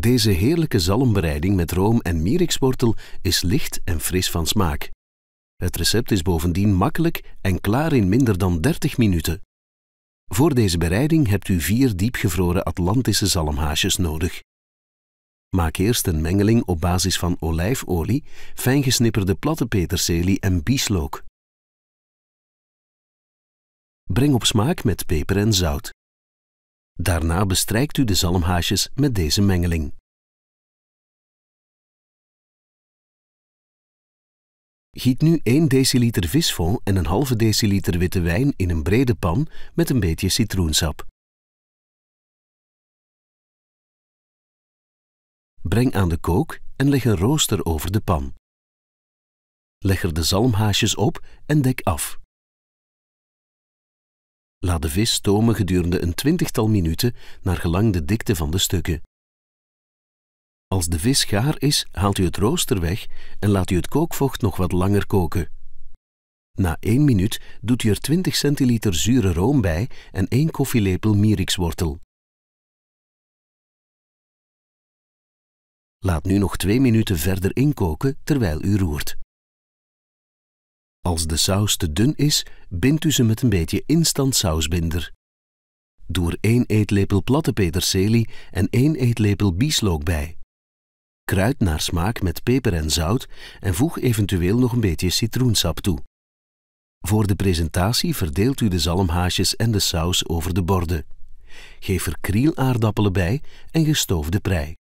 Deze heerlijke zalmbereiding met room en mierikswortel is licht en fris van smaak. Het recept is bovendien makkelijk en klaar in minder dan 30 minuten. Voor deze bereiding hebt u vier diepgevroren Atlantische zalmhaasjes nodig. Maak eerst een mengeling op basis van olijfolie, fijngesnipperde platte peterselie en bieslook. Breng op smaak met peper en zout. Daarna bestrijkt u de zalmhaasjes met deze mengeling. Giet nu 1 deciliter visfond en een halve deciliter witte wijn in een brede pan met een beetje citroensap. Breng aan de kook en leg een rooster over de pan. Leg er de zalmhaasjes op en dek af. Laat de vis stomen gedurende een twintigtal minuten naar gelang de dikte van de stukken. Als de vis gaar is, haalt u het rooster weg en laat u het kookvocht nog wat langer koken. Na 1 minuut doet u er 20 centiliter zure room bij en 1 koffielepel mierikswortel. Laat nu nog 2 minuten verder inkoken terwijl u roert. Als de saus te dun is, bindt u ze met een beetje instant sausbinder. Doe er één eetlepel platte peterselie en één eetlepel bieslook bij. Kruid naar smaak met peper en zout en voeg eventueel nog een beetje citroensap toe. Voor de presentatie verdeelt u de zalmhaasjes en de saus over de borden. Geef er krielaardappelen bij en gestoofde prei.